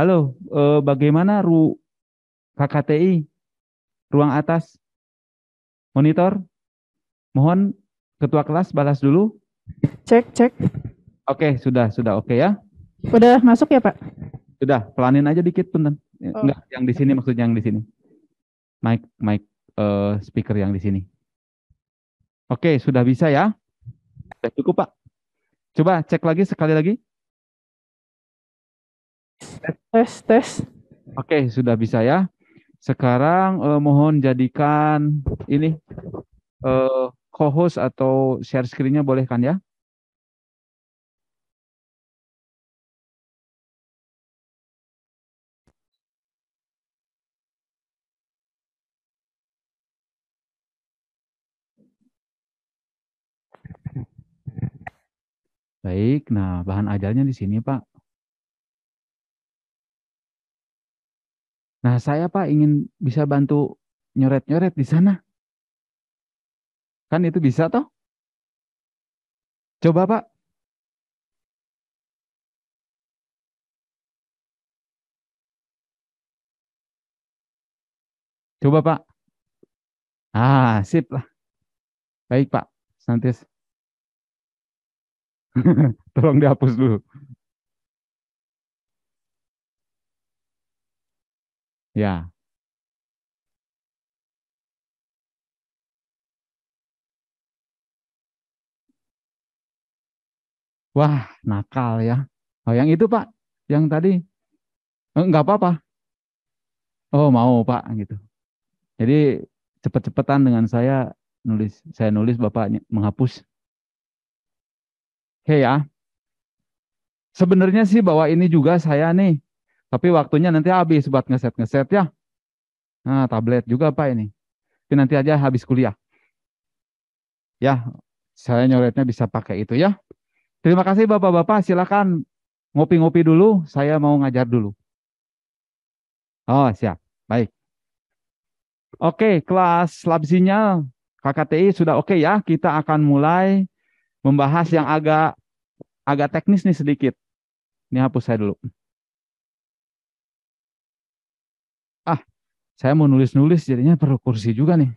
Halo, eh, bagaimana ru KKTI ruang atas monitor? Mohon ketua kelas balas dulu. Cek, cek. Oke, sudah, sudah oke ya. Sudah masuk ya, Pak? Sudah, pelanin aja dikit, pun, ya, Oh. Enggak, yang di sini maksudnya yang di sini. Mic, mic uh, speaker yang di sini. Oke, sudah bisa ya? Sudah cukup, Pak. Coba cek lagi sekali lagi. Tes, tes. Oke, sudah bisa ya. Sekarang eh, mohon jadikan ini eh, co-host atau share screen-nya boleh kan ya? Baik, nah bahan ajarnya di sini Pak. Nah, saya Pak ingin bisa bantu nyoret-nyoret di sana. Kan itu bisa toh? Coba Pak. Coba Pak. Ah, sip lah. Baik Pak, Santis. Tolong dihapus dulu. Ya. Wah, nakal ya. Oh, yang itu Pak, yang tadi Enggak eh, apa-apa. Oh mau Pak gitu. Jadi cepet-cepetan dengan saya nulis, saya nulis Bapak menghapus. Oke ya. Sebenarnya sih bahwa ini juga saya nih tapi waktunya nanti habis buat ngeset-ngeset ya. Nah, tablet juga Pak ini. Tapi nanti aja habis kuliah. Ya, saya nyoretnya bisa pakai itu ya. Terima kasih Bapak-Bapak, silakan ngopi-ngopi dulu, saya mau ngajar dulu. Oh, siap. Baik. Oke, kelas lab sinyal KKTI sudah oke ya. Kita akan mulai membahas yang agak agak teknis nih sedikit. Ini hapus saya dulu. ah saya mau nulis-nulis jadinya perlu kursi juga nih.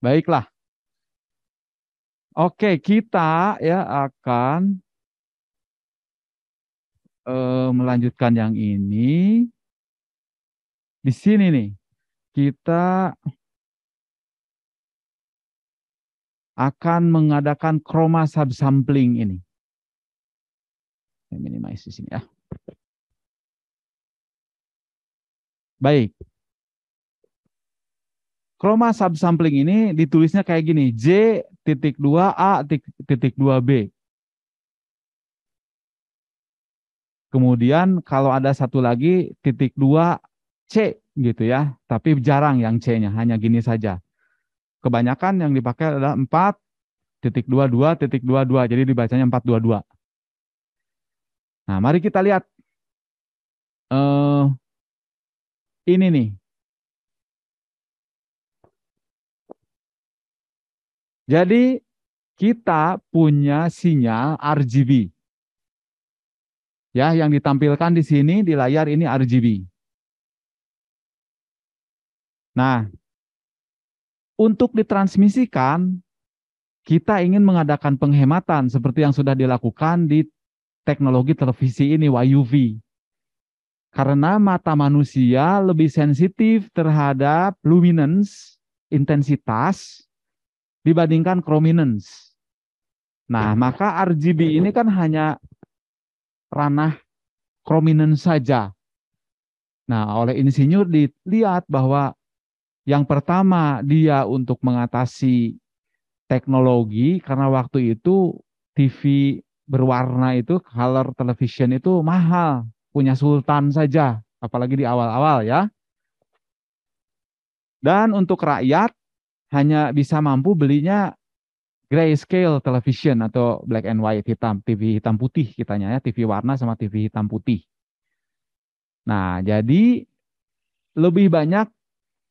Baiklah. Oke, kita ya akan e, melanjutkan yang ini. Di sini nih, kita akan mengadakan chroma subsampling ini minimize di sini ya. Baik. Chroma subsampling ini ditulisnya kayak gini, J titik 2A titik 2B. Kemudian kalau ada satu lagi titik 2C gitu ya, tapi jarang yang C-nya, hanya gini saja. Kebanyakan yang dipakai adalah 4 titik 22 titik 22, jadi dibacanya 422. Nah, mari kita lihat uh, ini nih. Jadi kita punya sinyal RGB. Ya, yang ditampilkan di sini di layar ini RGB. Nah, untuk ditransmisikan kita ingin mengadakan penghematan seperti yang sudah dilakukan di teknologi televisi ini YUV. Karena mata manusia lebih sensitif terhadap luminance, intensitas, dibandingkan chrominance. Nah, maka RGB ini kan hanya ranah chrominance saja. Nah, oleh insinyur dilihat bahwa yang pertama dia untuk mengatasi teknologi karena waktu itu TV berwarna itu color television itu mahal punya sultan saja apalagi di awal-awal ya dan untuk rakyat hanya bisa mampu belinya grayscale television atau black and white hitam TV hitam putih kitanya ya TV warna sama TV hitam putih nah jadi lebih banyak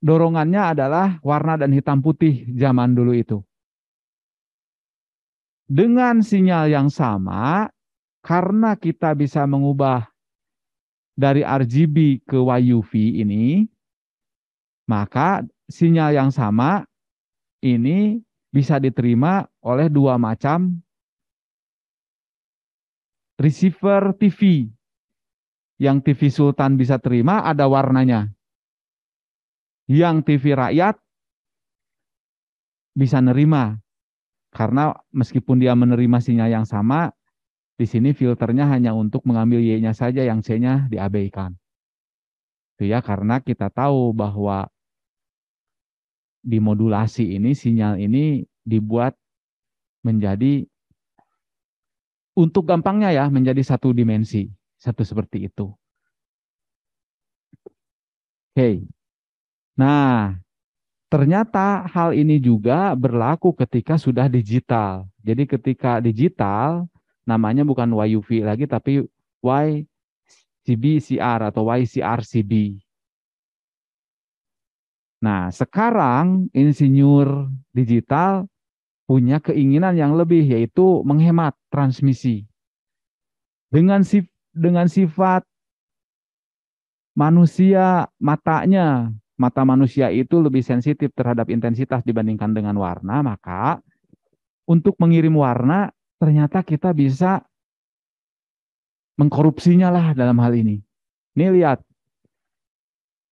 dorongannya adalah warna dan hitam putih zaman dulu itu dengan sinyal yang sama, karena kita bisa mengubah dari RGB ke YUV ini, maka sinyal yang sama ini bisa diterima oleh dua macam receiver TV. Yang TV Sultan bisa terima ada warnanya. Yang TV rakyat bisa nerima karena meskipun dia menerima sinyal yang sama, di sini filternya hanya untuk mengambil Y-nya saja, yang C-nya diabaikan. Itu ya, karena kita tahu bahwa dimodulasi ini, sinyal ini dibuat menjadi untuk gampangnya ya menjadi satu dimensi, satu seperti itu. Oke. Okay. Nah, Ternyata hal ini juga berlaku ketika sudah digital. Jadi ketika digital, namanya bukan YUV lagi, tapi YCBCR atau YCRCB. Nah, sekarang insinyur digital punya keinginan yang lebih, yaitu menghemat transmisi. Dengan, sif dengan sifat manusia matanya mata manusia itu lebih sensitif terhadap intensitas dibandingkan dengan warna, maka untuk mengirim warna ternyata kita bisa mengkorupsinya lah dalam hal ini. Ini lihat.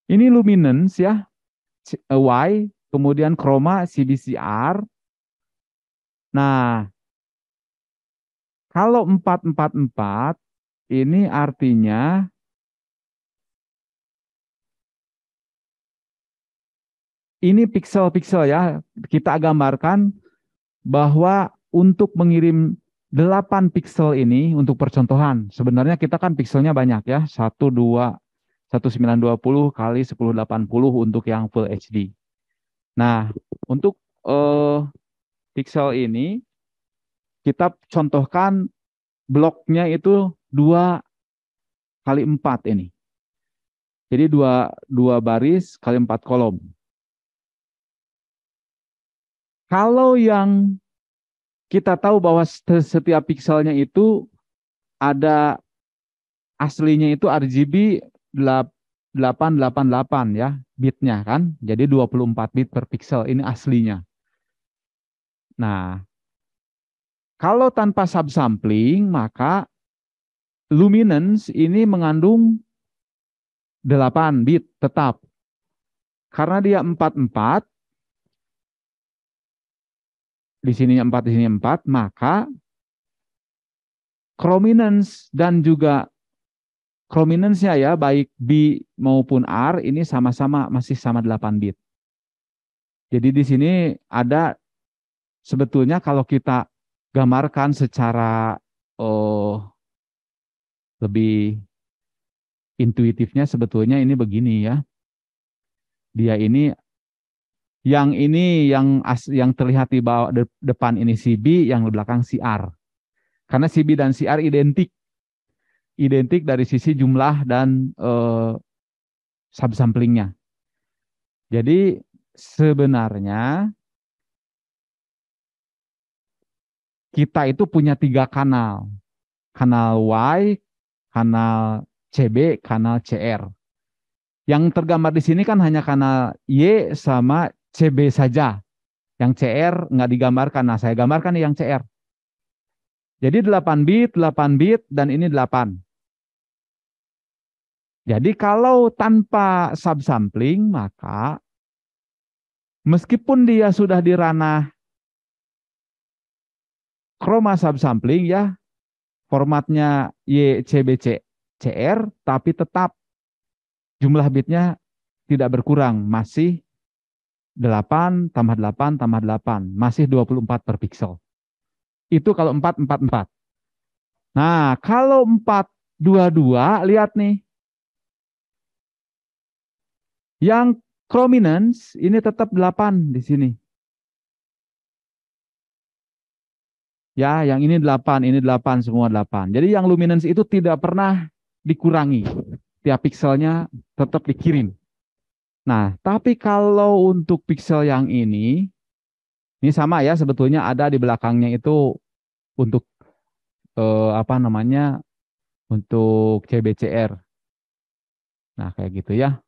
Ini luminance ya, eh, Y, kemudian chroma CBCR. Nah, kalau 444 ini artinya ini pixel-pixel ya, kita gambarkan bahwa untuk mengirim 8 pixel ini untuk percontohan. Sebenarnya kita kan pixelnya banyak ya, 1 2 1920 kali 1080 untuk yang full HD. Nah, untuk uh, piksel ini kita contohkan bloknya itu 2 kali 4 ini. Jadi dua, dua baris kali empat kolom. Kalau yang kita tahu bahwa setiap pikselnya itu ada aslinya itu RGB 888 ya bitnya kan. Jadi 24 bit per pixel ini aslinya. Nah, kalau tanpa subsampling maka luminance ini mengandung 8 bit tetap. Karena dia 44 di sini empat di sini empat maka chrominance dan juga chrominance-nya ya baik B maupun R ini sama-sama masih sama 8 bit. Jadi di sini ada sebetulnya kalau kita gambarkan secara oh, lebih intuitifnya sebetulnya ini begini ya. Dia ini yang ini yang as, yang terlihat di bawah de, depan ini CB yang di belakang CR Karena CB dan CR identik. Identik dari sisi jumlah dan eh, subsamplingnya. Jadi sebenarnya kita itu punya tiga kanal. Kanal Y, kanal CB, kanal CR. Yang tergambar di sini kan hanya kanal Y sama CB saja. Yang CR nggak digambarkan. Nah, saya gambarkan yang CR. Jadi 8 bit, 8 bit, dan ini 8. Jadi kalau tanpa subsampling, maka meskipun dia sudah di ranah chroma subsampling ya, formatnya YCBC CR, tapi tetap jumlah bitnya tidak berkurang, masih 8 tambah 8 tambah 8, masih 24 per piksel. Itu kalau 4, 4, 4. Nah, kalau 4, 2, 2, lihat nih. Yang prominence ini tetap 8 di sini. Ya, yang ini 8, ini 8, semua 8. Jadi yang luminance itu tidak pernah dikurangi. Tiap pikselnya tetap dikirim. Nah, tapi kalau untuk pixel yang ini, ini sama ya sebetulnya ada di belakangnya itu untuk eh, apa namanya untuk CBCR. Nah, kayak gitu ya.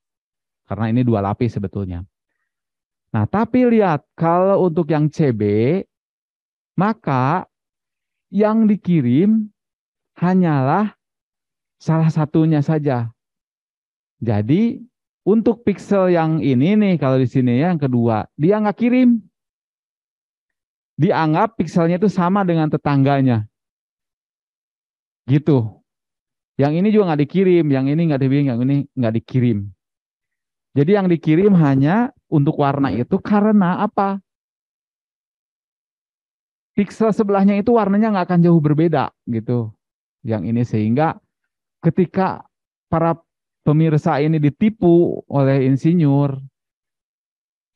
Karena ini dua lapis sebetulnya. Nah, tapi lihat kalau untuk yang CB, maka yang dikirim hanyalah salah satunya saja. Jadi untuk pixel yang ini nih kalau di sini ya, yang kedua, dia nggak kirim. Dianggap pixelnya itu sama dengan tetangganya. Gitu. Yang ini juga nggak dikirim, yang ini nggak dikirim, yang ini nggak dikirim. Jadi yang dikirim hanya untuk warna itu karena apa? Pixel sebelahnya itu warnanya nggak akan jauh berbeda gitu. Yang ini sehingga ketika para pemirsa ini ditipu oleh insinyur.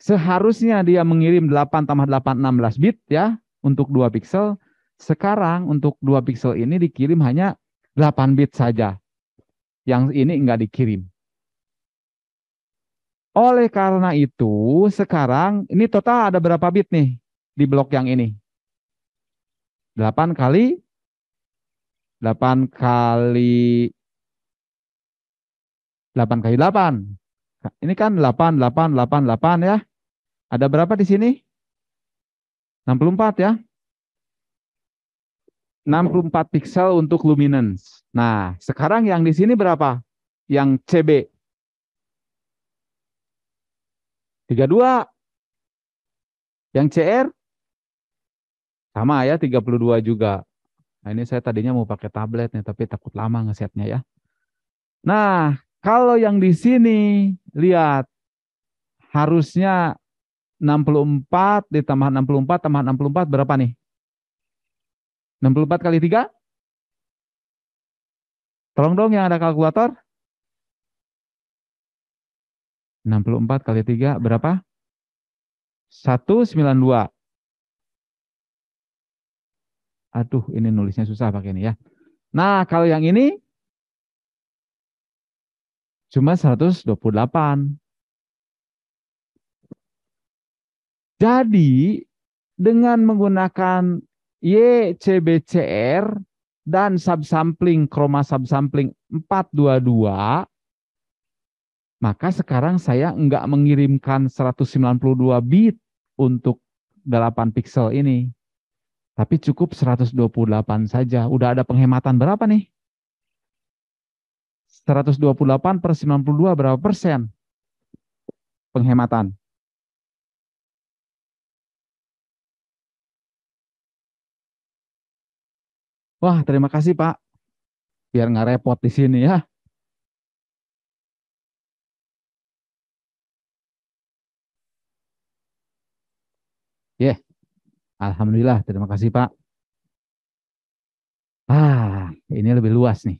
Seharusnya dia mengirim 8 tambah 8 16 bit ya untuk 2 pixel. Sekarang untuk 2 pixel ini dikirim hanya 8 bit saja. Yang ini enggak dikirim. Oleh karena itu, sekarang ini total ada berapa bit nih di blok yang ini? 8 kali 8 kali 8 kali 8. Ini kan 8, 8, 8, 8 ya. Ada berapa di sini? 64 ya. 64 piksel untuk luminance. Nah, sekarang yang di sini berapa? Yang CB. 32. Yang CR? Sama ya, 32 juga. Nah, ini saya tadinya mau pakai tablet nih, tapi takut lama ngesetnya ya. Nah, kalau yang di sini, lihat. Harusnya 64 ditambah 64 tambah 64 berapa nih? 64 kali 3? Tolong dong yang ada kalkulator. 64 kali 3 berapa? 192. Aduh, ini nulisnya susah pakai ini ya. Nah, kalau yang ini Cuma 128. Jadi dengan menggunakan YCBCR dan subsampling kroma subsampling 422 maka sekarang saya enggak mengirimkan 192 bit untuk 8 pixel ini. Tapi cukup 128 saja. Udah ada penghematan berapa nih? 128 per 92 berapa persen penghematan? Wah, terima kasih Pak. Biar nggak repot di sini ya. Ya, yeah. Alhamdulillah. Terima kasih Pak. Ah, ini lebih luas nih.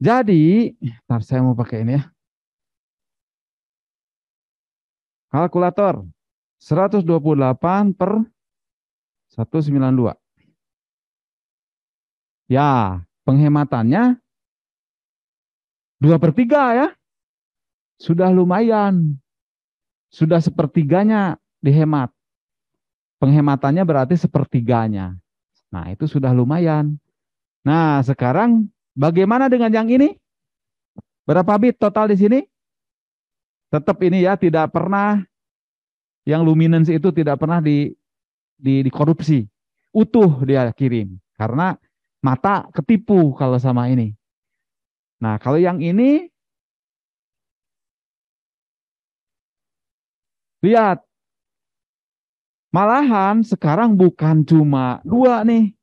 Jadi, ntar saya mau pakai ini ya. Kalkulator 128 per 192. Ya, penghematannya 2 per 3 ya. Sudah lumayan. Sudah sepertiganya dihemat. Penghematannya berarti sepertiganya. Nah, itu sudah lumayan. Nah, sekarang Bagaimana dengan yang ini? Berapa bit total di sini? Tetap ini ya, tidak pernah yang luminance itu tidak pernah di, di dikorupsi. Utuh dia kirim. Karena mata ketipu kalau sama ini. Nah, kalau yang ini lihat Malahan sekarang bukan cuma dua nih,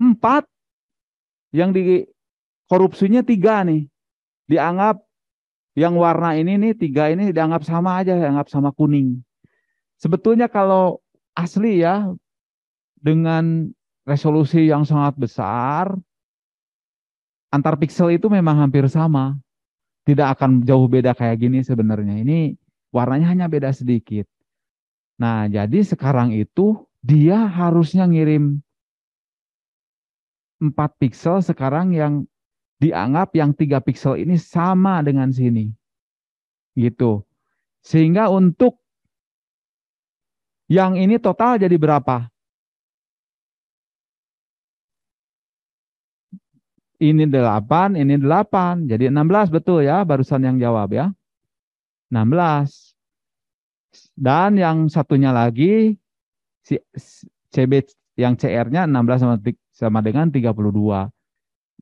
empat yang di korupsinya tiga nih. Dianggap yang warna ini nih, tiga ini dianggap sama aja, dianggap sama kuning. Sebetulnya kalau asli ya, dengan resolusi yang sangat besar, antar pixel itu memang hampir sama. Tidak akan jauh beda kayak gini sebenarnya. Ini warnanya hanya beda sedikit. Nah, jadi sekarang itu dia harusnya ngirim 4 pixel sekarang yang dianggap yang tiga pixel ini sama dengan sini. Gitu. Sehingga untuk yang ini total jadi berapa? Ini 8, ini 8. Jadi 16 betul ya, barusan yang jawab ya. 16. Dan yang satunya lagi, si, CB yang CR-nya 16 sama, sama dengan 32.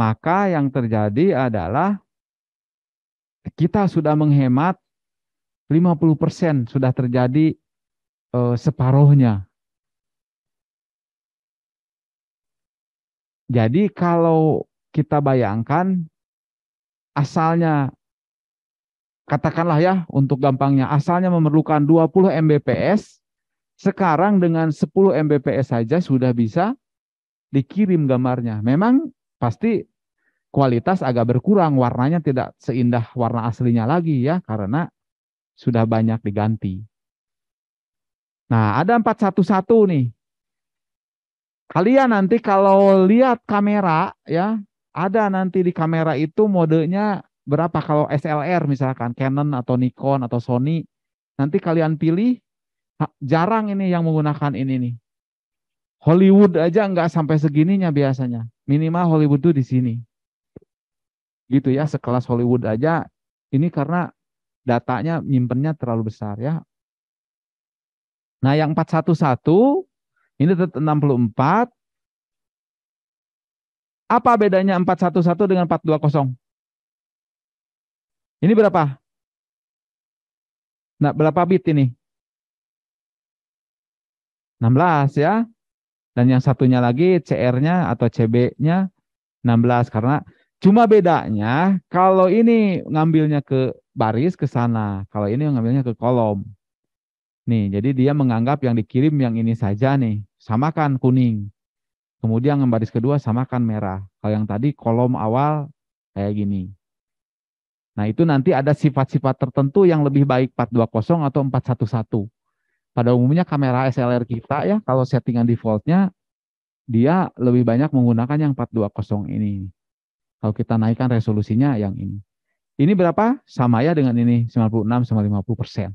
maka yang terjadi adalah kita sudah menghemat 50% sudah terjadi eh, separuhnya. Jadi kalau kita bayangkan asalnya katakanlah ya untuk gampangnya asalnya memerlukan 20 Mbps sekarang dengan 10 Mbps saja sudah bisa dikirim gambarnya. Memang pasti kualitas agak berkurang, warnanya tidak seindah warna aslinya lagi ya karena sudah banyak diganti. Nah, ada 411 nih. Kalian nanti kalau lihat kamera ya, ada nanti di kamera itu modenya berapa kalau SLR misalkan Canon atau Nikon atau Sony. Nanti kalian pilih jarang ini yang menggunakan ini nih. Hollywood aja nggak sampai segininya biasanya. Minimal Hollywood tuh di sini gitu ya sekelas Hollywood aja ini karena datanya nyimpennya terlalu besar ya. Nah, yang 411 ini tetap 64. Apa bedanya 411 dengan 420? Ini berapa? Nah, berapa bit ini? 16 ya. Dan yang satunya lagi CR-nya atau CB-nya 16 karena Cuma bedanya kalau ini ngambilnya ke baris ke sana, kalau ini ngambilnya ke kolom. Nih, jadi dia menganggap yang dikirim yang ini saja nih, samakan kuning. Kemudian yang baris kedua samakan merah. Kalau yang tadi kolom awal kayak gini. Nah, itu nanti ada sifat-sifat tertentu yang lebih baik 420 atau 411. Pada umumnya kamera SLR kita ya, kalau settingan defaultnya, dia lebih banyak menggunakan yang 420 ini. Kalau kita naikkan resolusinya yang ini. Ini berapa? Sama ya dengan ini, 96 sama 50 persen.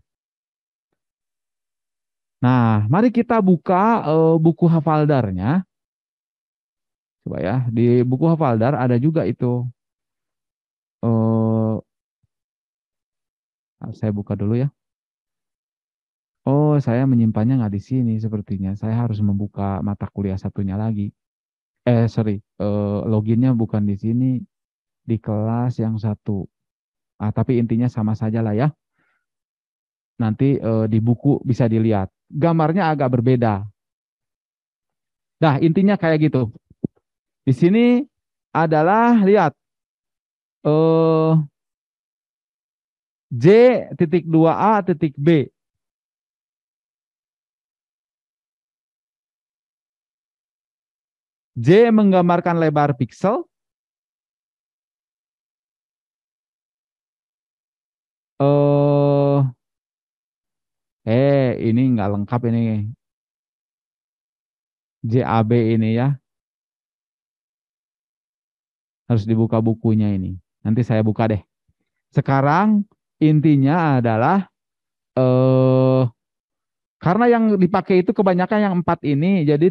Nah, mari kita buka e, buku hafaldarnya. Coba ya, di buku hafaldar ada juga itu. E, saya buka dulu ya. Oh, saya menyimpannya nggak di sini sepertinya. Saya harus membuka mata kuliah satunya lagi eh sorry eh, loginnya bukan di sini di kelas yang satu ah tapi intinya sama saja lah ya nanti eh, di buku bisa dilihat gambarnya agak berbeda nah intinya kayak gitu di sini adalah lihat eh J titik 2A titik B J menggambarkan lebar piksel. Uh, eh, eh, ini nggak lengkap ini. JAB ini ya. Harus dibuka bukunya ini. Nanti saya buka deh. Sekarang intinya adalah eh karena yang dipakai itu kebanyakan yang empat ini, jadi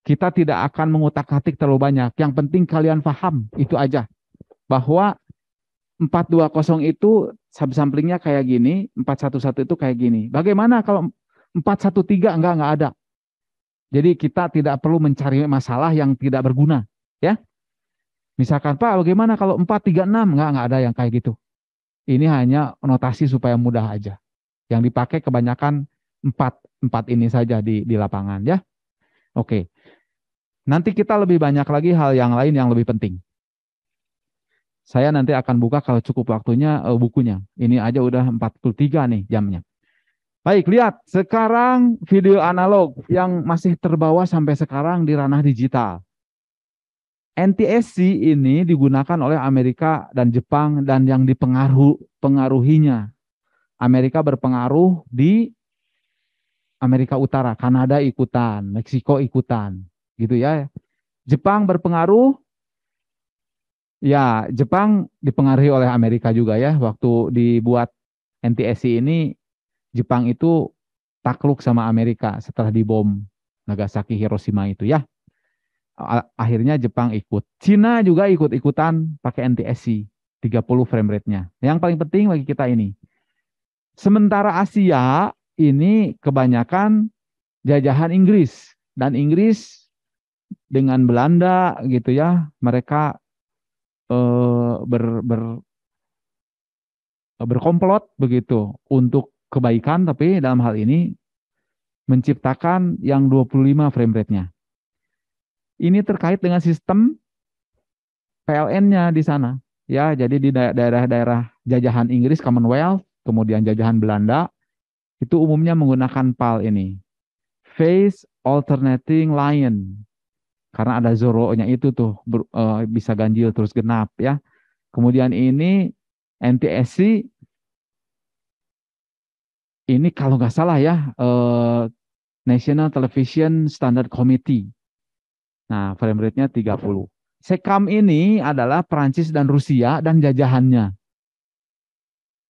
kita tidak akan mengutak-atik terlalu banyak. Yang penting kalian paham itu aja bahwa 420 itu sub-samplingnya kayak gini, 411 itu kayak gini. Bagaimana kalau 413 enggak enggak ada. Jadi kita tidak perlu mencari masalah yang tidak berguna, ya. Misalkan Pak, bagaimana kalau 436 enggak enggak ada yang kayak gitu. Ini hanya notasi supaya mudah aja. Yang dipakai kebanyakan 4 4 ini saja di di lapangan ya. Oke. Nanti kita lebih banyak lagi hal yang lain yang lebih penting. Saya nanti akan buka kalau cukup waktunya uh, bukunya. Ini aja udah 43 nih jamnya. Baik, lihat sekarang video analog yang masih terbawa sampai sekarang di ranah digital. NTSC ini digunakan oleh Amerika dan Jepang dan yang dipengaruhi pengaruhinya. Amerika berpengaruh di Amerika Utara, Kanada ikutan, Meksiko ikutan gitu ya. Jepang berpengaruh ya Jepang dipengaruhi oleh Amerika juga ya waktu dibuat NTSC ini Jepang itu takluk sama Amerika setelah dibom Nagasaki Hiroshima itu ya. Akhirnya Jepang ikut. Cina juga ikut-ikutan pakai NTSC 30 frame rate-nya. Yang paling penting bagi kita ini. Sementara Asia ini kebanyakan jajahan Inggris dan Inggris dengan Belanda gitu ya mereka eh, ber, ber berkomplot begitu untuk kebaikan tapi dalam hal ini menciptakan yang 25 frame rate-nya. Ini terkait dengan sistem PLN-nya di sana. Ya, jadi di daerah-daerah jajahan Inggris Commonwealth, kemudian jajahan Belanda itu umumnya menggunakan PAL ini. Phase alternating line karena ada zoronya itu tuh ber, uh, bisa ganjil terus genap ya. Kemudian ini NTSC ini kalau nggak salah ya uh, National Television Standard Committee. Nah, frame rate-nya 30. Sekam ini adalah Perancis dan Rusia dan jajahannya.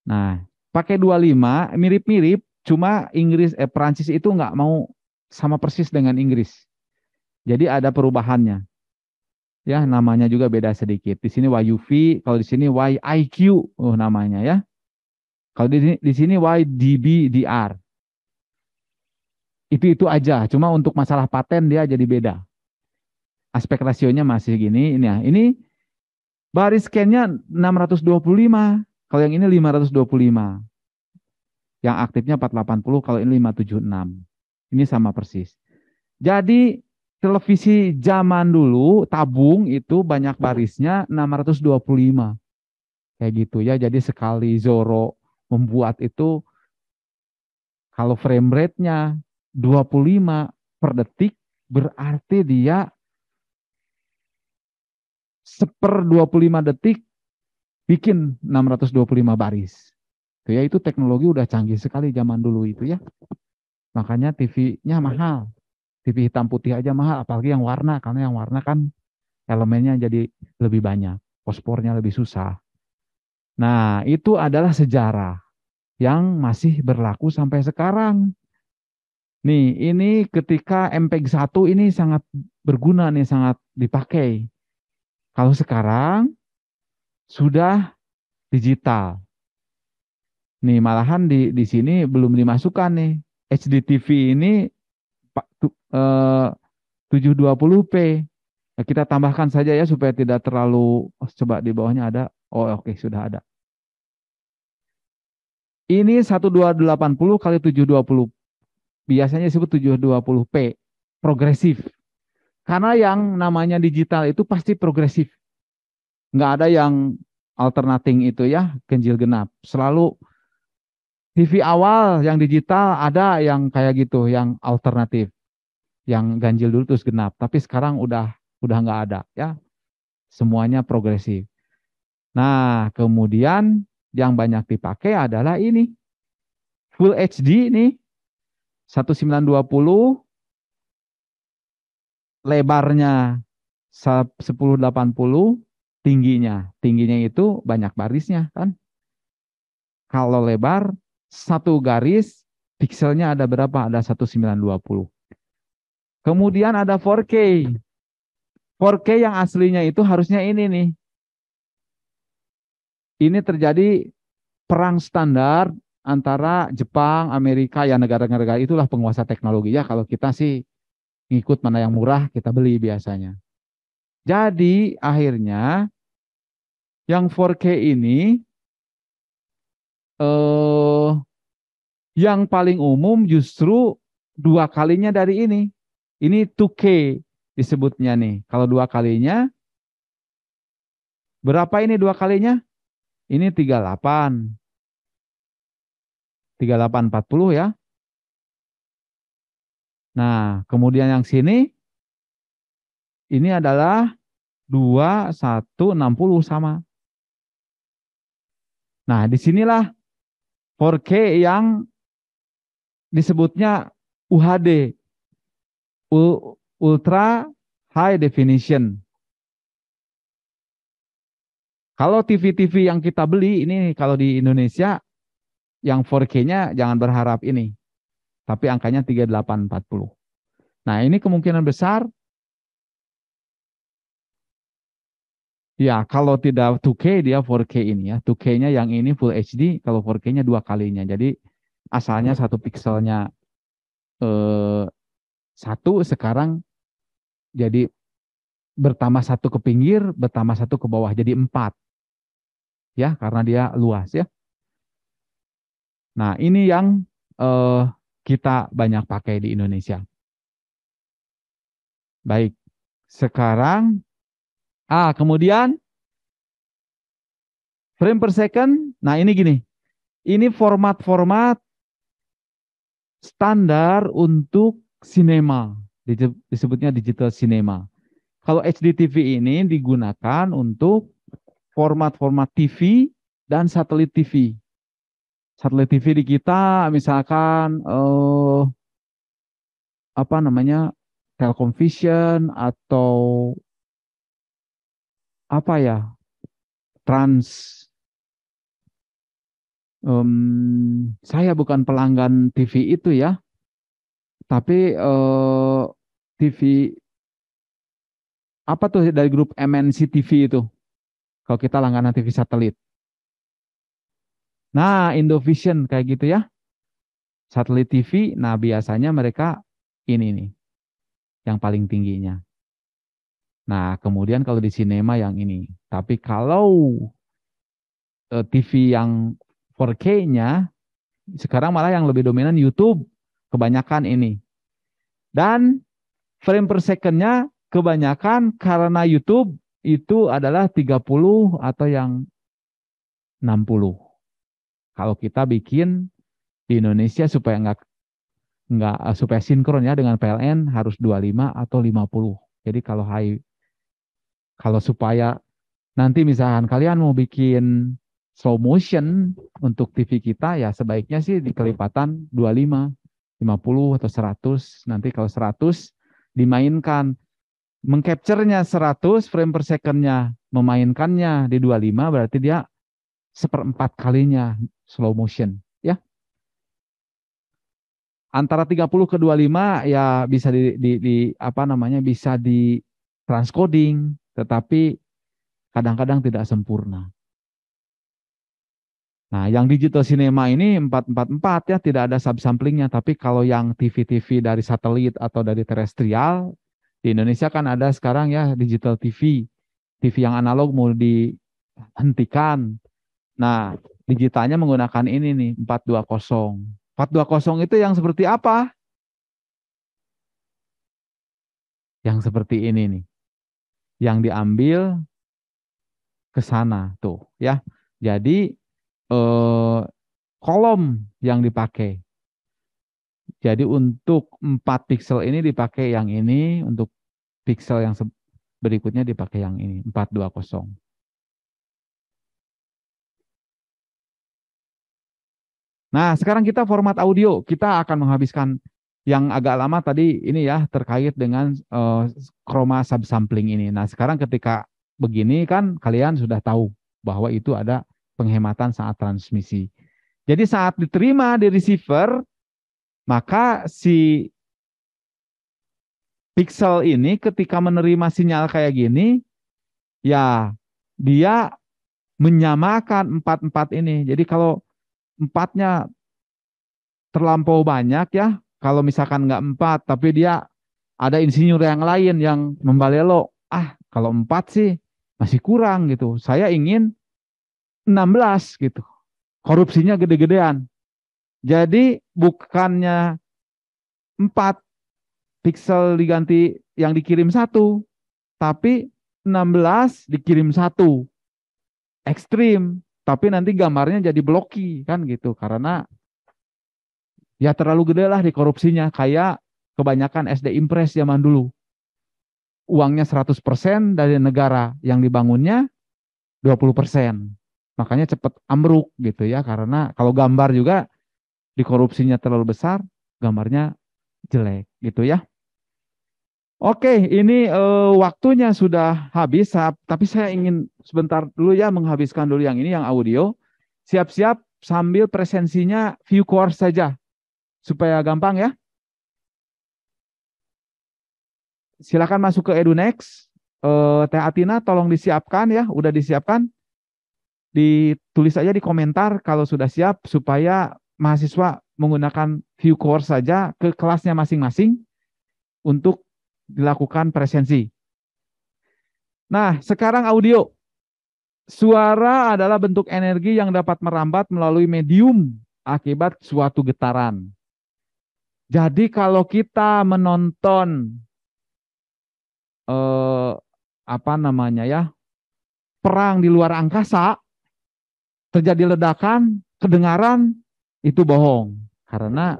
Nah, pakai 25 mirip-mirip, cuma Inggris eh Perancis itu nggak mau sama persis dengan Inggris. Jadi ada perubahannya. Ya, namanya juga beda sedikit. Di sini YUV, kalau di sini YIQ oh namanya ya. Kalau di sini di sini YDBDR. Itu itu aja, cuma untuk masalah paten dia jadi beda. Aspek rasionya masih gini ini ya. Ini baris scan-nya 625. Kalau yang ini 525. Yang aktifnya 480, kalau ini 576. Ini sama persis. Jadi televisi zaman dulu tabung itu banyak barisnya 625 kayak gitu ya jadi sekali Zoro membuat itu kalau frame rate-nya 25 per detik berarti dia seper 25 detik bikin 625 baris. Itu ya itu teknologi udah canggih sekali zaman dulu itu ya. Makanya TV-nya mahal. TV hitam putih aja mahal, apalagi yang warna, karena yang warna kan elemennya jadi lebih banyak, pospornya lebih susah. Nah, itu adalah sejarah yang masih berlaku sampai sekarang. Nih, ini ketika MPEG 1 ini sangat berguna nih, sangat dipakai. Kalau sekarang sudah digital. Nih, malahan di di sini belum dimasukkan nih. HDTV ini 720p. Eh, nah, ya, kita tambahkan saja ya supaya tidak terlalu oh, coba di bawahnya ada. Oh, oke okay, sudah ada. Ini 1280 kali 720. Biasanya disebut 720p, progresif. Karena yang namanya digital itu pasti progresif. Nggak ada yang alternating itu ya, ganjil genap. Selalu TV awal yang digital ada yang kayak gitu, yang alternatif, yang ganjil dulu terus genap. Tapi sekarang udah udah nggak ada ya, semuanya progresif. Nah kemudian yang banyak dipakai adalah ini Full HD ini 1920 lebarnya 1080 tingginya tingginya itu banyak barisnya kan kalau lebar satu garis pikselnya ada berapa? Ada 1920. Kemudian ada 4K. 4K yang aslinya itu harusnya ini nih. Ini terjadi perang standar antara Jepang, Amerika, ya negara-negara itulah penguasa teknologi. Ya kalau kita sih ngikut mana yang murah kita beli biasanya. Jadi akhirnya yang 4K ini eh, yang paling umum justru dua kalinya dari ini. Ini 2K disebutnya nih. Kalau dua kalinya, berapa ini dua kalinya? Ini 38. 38, 40 ya. Nah, kemudian yang sini, ini adalah 2160 60 sama. Nah, disinilah 4K yang disebutnya UHD, Ultra High Definition. Kalau TV-TV yang kita beli ini kalau di Indonesia yang 4K-nya jangan berharap ini. Tapi angkanya 3840. Nah, ini kemungkinan besar Ya, kalau tidak 2K dia 4K ini ya. 2K-nya yang ini full HD, kalau 4K-nya dua kalinya. Jadi asalnya satu pikselnya eh, satu sekarang jadi bertambah satu ke pinggir, bertambah satu ke bawah jadi empat. Ya, karena dia luas ya. Nah, ini yang eh, kita banyak pakai di Indonesia. Baik. Sekarang ah kemudian frame per second. Nah, ini gini. Ini format-format standar untuk cinema, disebutnya digital cinema. Kalau TV ini digunakan untuk format-format TV dan satelit TV. Satelit TV di kita misalkan eh, apa namanya Telkom Vision atau apa ya Trans um, saya bukan pelanggan TV itu ya, tapi uh, eh, TV apa tuh dari grup MNC TV itu? Kalau kita langganan TV satelit. Nah, Indovision kayak gitu ya. Satelit TV, nah biasanya mereka ini nih. Yang paling tingginya. Nah, kemudian kalau di cinema yang ini. Tapi kalau eh, TV yang 4K-nya sekarang malah yang lebih dominan YouTube kebanyakan ini. Dan frame per second-nya kebanyakan karena YouTube itu adalah 30 atau yang 60. Kalau kita bikin di Indonesia supaya nggak nggak eh, supaya sinkron ya dengan PLN harus 25 atau 50. Jadi kalau high kalau supaya nanti misalkan kalian mau bikin slow motion untuk TV kita ya sebaiknya sih di kelipatan 25, 50 atau 100. Nanti kalau 100 dimainkan mengcapture-nya 100 frame per second-nya, memainkannya di 25 berarti dia seperempat kalinya slow motion ya. Antara 30 ke 25 ya bisa di, di, di apa namanya bisa di transcoding tetapi kadang-kadang tidak sempurna. Nah, yang digital cinema ini 444 ya, tidak ada sub-samplingnya. Tapi kalau yang TV-TV dari satelit atau dari terestrial, di Indonesia kan ada sekarang ya digital TV. TV yang analog mau dihentikan. Nah, digitalnya menggunakan ini nih, 420. 420 itu yang seperti apa? Yang seperti ini nih. Yang diambil ke sana tuh ya. Jadi Eh, kolom yang dipakai. Jadi untuk 4 pixel ini dipakai yang ini, untuk pixel yang berikutnya dipakai yang ini, 420. Nah, sekarang kita format audio. Kita akan menghabiskan yang agak lama tadi ini ya terkait dengan uh, chroma subsampling ini. Nah, sekarang ketika begini kan kalian sudah tahu bahwa itu ada penghematan saat transmisi. Jadi saat diterima di receiver, maka si pixel ini ketika menerima sinyal kayak gini, ya dia menyamakan empat-empat ini. Jadi kalau empatnya terlampau banyak ya, kalau misalkan nggak empat, tapi dia ada insinyur yang lain yang membalelo, ah kalau empat sih masih kurang gitu. Saya ingin 16 gitu. Korupsinya gede-gedean. Jadi bukannya 4 pixel diganti yang dikirim satu, tapi 16 dikirim satu. Ekstrim, tapi nanti gambarnya jadi bloki kan gitu karena ya terlalu gede lah di korupsinya kayak kebanyakan SD Impress zaman dulu. Uangnya 100% dari negara yang dibangunnya 20%. persen. Makanya cepat amruk gitu ya karena kalau gambar juga dikorupsinya terlalu besar, gambarnya jelek gitu ya. Oke, ini uh, waktunya sudah habis, tapi saya ingin sebentar dulu ya menghabiskan dulu yang ini yang audio. Siap-siap sambil presensinya view course saja supaya gampang ya. Silakan masuk ke EduNext. Uh, Teh Atina tolong disiapkan ya, udah disiapkan ditulis aja di komentar kalau sudah siap supaya mahasiswa menggunakan view course saja ke kelasnya masing-masing untuk dilakukan presensi. Nah, sekarang audio. Suara adalah bentuk energi yang dapat merambat melalui medium akibat suatu getaran. Jadi kalau kita menonton eh, apa namanya ya perang di luar angkasa, terjadi ledakan, kedengaran, itu bohong. Karena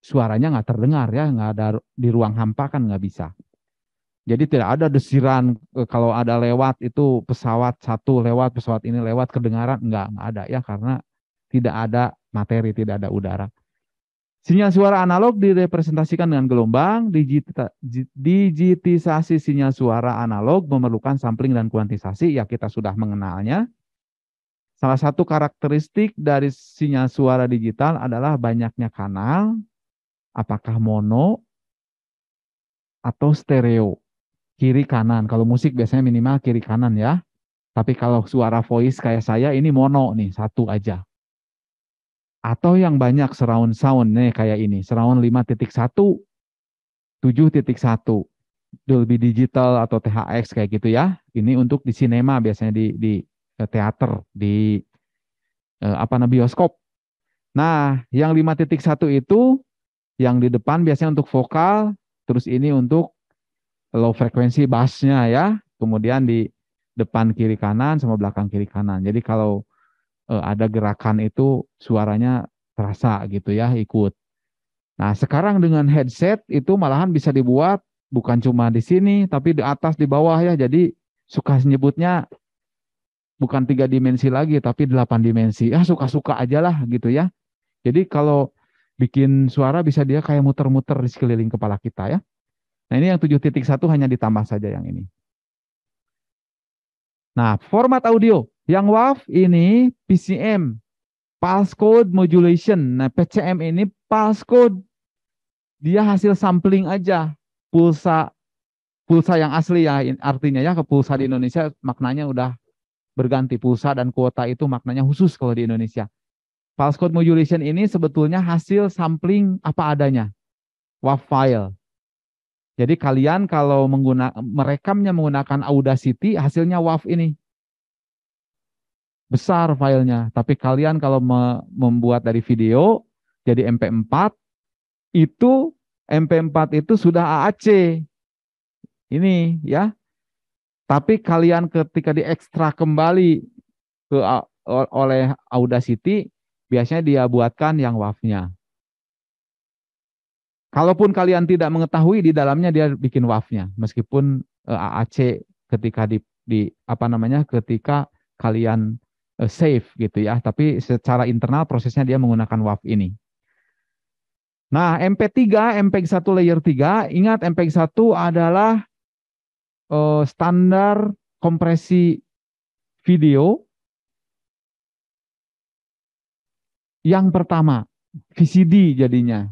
suaranya nggak terdengar ya, nggak ada di ruang hampa kan nggak bisa. Jadi tidak ada desiran e, kalau ada lewat itu pesawat satu lewat, pesawat ini lewat, kedengaran, nggak nggak ada ya karena tidak ada materi, tidak ada udara. Sinyal suara analog direpresentasikan dengan gelombang, digita, digitisasi sinyal suara analog memerlukan sampling dan kuantisasi, ya kita sudah mengenalnya. Salah satu karakteristik dari sinyal suara digital adalah banyaknya kanal, apakah mono atau stereo, kiri kanan. Kalau musik biasanya minimal kiri kanan ya. Tapi kalau suara voice kayak saya ini mono nih, satu aja. Atau yang banyak surround sound nih kayak ini, surround 5.1, 7.1, Dolby Digital atau THX kayak gitu ya. Ini untuk di sinema biasanya di, di Eh, teater di eh, apa namanya bioskop. Nah, yang 5.1 itu yang di depan biasanya untuk vokal, terus ini untuk low frequency bassnya ya. Kemudian di depan kiri kanan sama belakang kiri kanan. Jadi kalau eh, ada gerakan itu suaranya terasa gitu ya, ikut. Nah, sekarang dengan headset itu malahan bisa dibuat bukan cuma di sini tapi di atas di bawah ya. Jadi suka nyebutnya bukan tiga dimensi lagi tapi delapan dimensi. Ya suka-suka aja lah gitu ya. Jadi kalau bikin suara bisa dia kayak muter-muter di sekeliling kepala kita ya. Nah ini yang satu hanya ditambah saja yang ini. Nah format audio yang WAV ini PCM, Pulse Code Modulation. Nah PCM ini Pulse Code dia hasil sampling aja pulsa pulsa yang asli ya artinya ya ke pulsa di Indonesia maknanya udah berganti pulsa dan kuota itu maknanya khusus kalau di Indonesia. Pulse code modulation ini sebetulnya hasil sampling apa adanya, WAV file. Jadi kalian kalau menggunakan merekamnya menggunakan Audacity, hasilnya WAV ini. Besar filenya, tapi kalian kalau me membuat dari video jadi MP4, itu MP4 itu sudah AAC. Ini ya, tapi kalian ketika diekstra kembali ke oleh Audacity, biasanya dia buatkan yang wavnya. Kalaupun kalian tidak mengetahui di dalamnya dia bikin wavnya, meskipun eh, AAC ketika di, di apa namanya ketika kalian eh, save gitu ya, tapi secara internal prosesnya dia menggunakan WAV ini. Nah, MP3, MP1 layer 3, ingat MP1 adalah uh, standar kompresi video yang pertama VCD jadinya.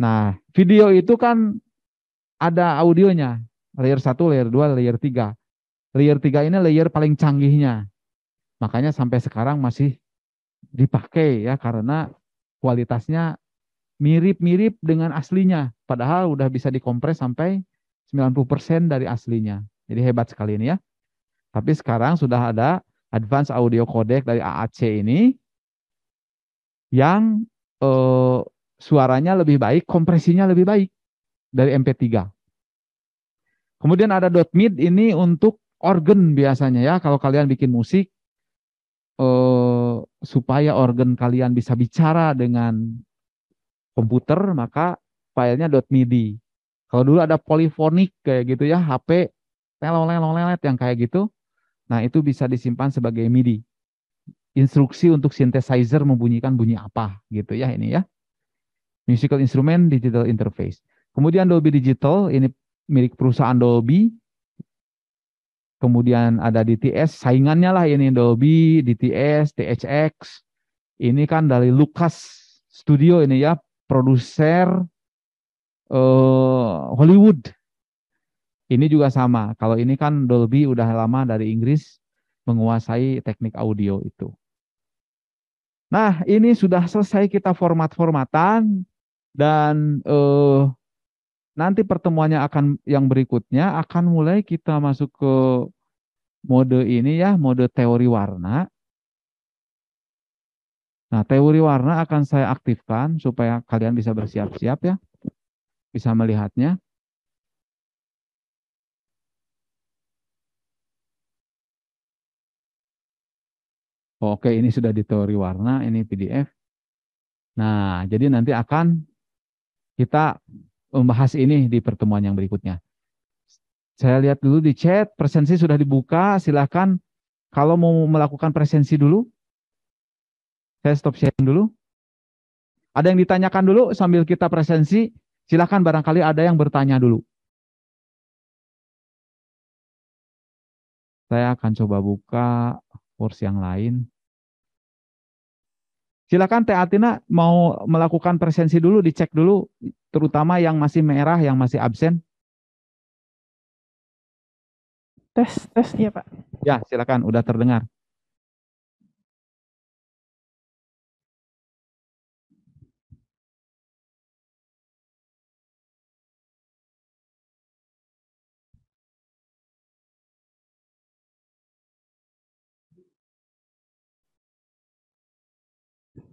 Nah, video itu kan ada audionya, layer 1, layer 2, layer 3. Layer 3 ini layer paling canggihnya. Makanya sampai sekarang masih dipakai ya karena kualitasnya mirip-mirip dengan aslinya. Padahal udah bisa dikompres sampai 90% dari aslinya. Jadi hebat sekali ini ya. Tapi sekarang sudah ada advance audio codec dari AAC ini yang eh, suaranya lebih baik, kompresinya lebih baik dari MP3. Kemudian ada .mid ini untuk organ biasanya ya kalau kalian bikin musik eh, supaya organ kalian bisa bicara dengan komputer maka filenya .midi. Kalau dulu ada polifonik kayak gitu ya, HP telolelolelelet yang kayak gitu. Nah, itu bisa disimpan sebagai MIDI. Instruksi untuk synthesizer membunyikan bunyi apa gitu ya ini ya. Musical instrument digital interface. Kemudian Dolby Digital ini milik perusahaan Dolby. Kemudian ada DTS, saingannya lah ini Dolby, DTS, THX. Ini kan dari Lucas Studio ini ya, produser Eh, Hollywood. Ini juga sama. Kalau ini kan Dolby udah lama dari Inggris menguasai teknik audio itu. Nah, ini sudah selesai kita format-formatan dan uh, nanti pertemuannya akan yang berikutnya akan mulai kita masuk ke mode ini ya, mode teori warna. Nah, teori warna akan saya aktifkan supaya kalian bisa bersiap-siap ya bisa melihatnya. Oke, ini sudah di teori warna, ini PDF. Nah, jadi nanti akan kita membahas ini di pertemuan yang berikutnya. Saya lihat dulu di chat, presensi sudah dibuka, silakan kalau mau melakukan presensi dulu. Saya stop sharing dulu. Ada yang ditanyakan dulu sambil kita presensi. Silakan barangkali ada yang bertanya dulu. Saya akan coba buka kursi yang lain. Silakan Teh Atina mau melakukan presensi dulu, dicek dulu, terutama yang masih merah, yang masih absen. Tes, tes, iya Pak. Ya, silakan, udah terdengar.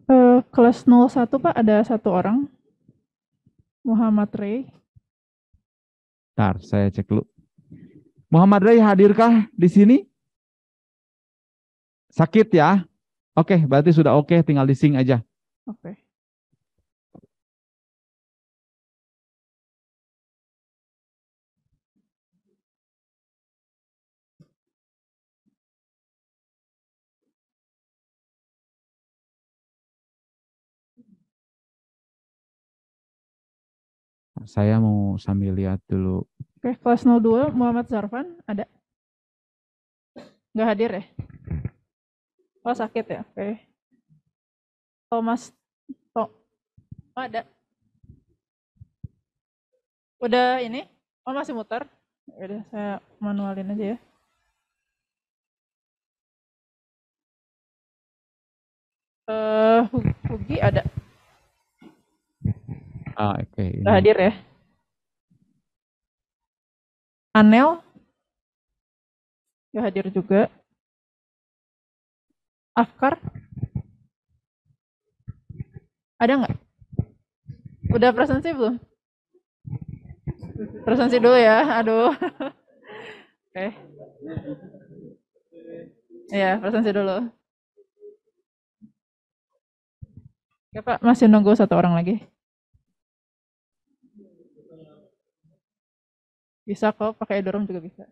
Eh, kelas 01 Pak ada satu orang. Muhammad Ray. Ntar saya cek dulu. Muhammad Ray hadirkah di sini? Sakit ya? Oke, berarti sudah oke, tinggal di sing aja. Oke. Okay. saya mau sambil lihat dulu. Oke, kelas 02 Muhammad Zarfan ada? Nggak hadir ya? Oh, sakit ya? Oke. Thomas to oh, ada. Udah ini? Oh, masih muter? Ya udah, saya manualin aja ya. Eh, uh, Hugi ada. Ah, oke. Okay. Sudah hadir ya. Anel sudah hadir juga. Afkar ada nggak? Udah presensi belum? Presensi dulu ya, aduh. Oke. Okay. Iya, presensi dulu. Ya Pak, masih nunggu satu orang lagi. Bisa kok pakai dorong juga bisa.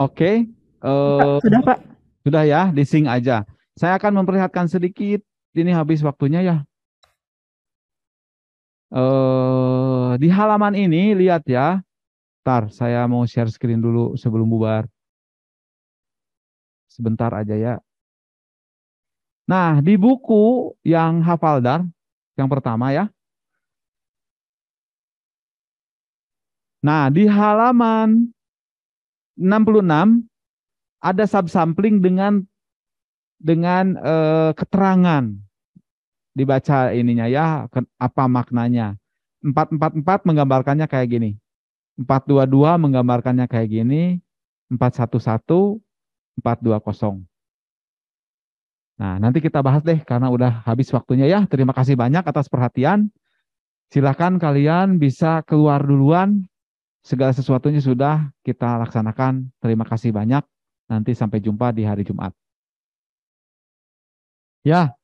Oke. Okay. Uh, eh, sudah, Pak. Sudah ya, di sing aja. Saya akan memperlihatkan sedikit. Ini habis waktunya ya. Uh, di halaman ini lihat ya. Ntar, saya mau share screen dulu sebelum bubar. Sebentar aja ya. Nah, di buku yang Hafaldar yang pertama ya. Nah, di halaman 66 ada subsampling dengan dengan e, keterangan dibaca ininya ya apa maknanya. 444 menggambarkannya kayak gini. 422 menggambarkannya kayak gini. 411 420. Nah, nanti kita bahas deh karena udah habis waktunya ya. Terima kasih banyak atas perhatian. Silakan kalian bisa keluar duluan segala sesuatunya sudah kita laksanakan. Terima kasih banyak. Nanti sampai jumpa di hari Jumat. Ya,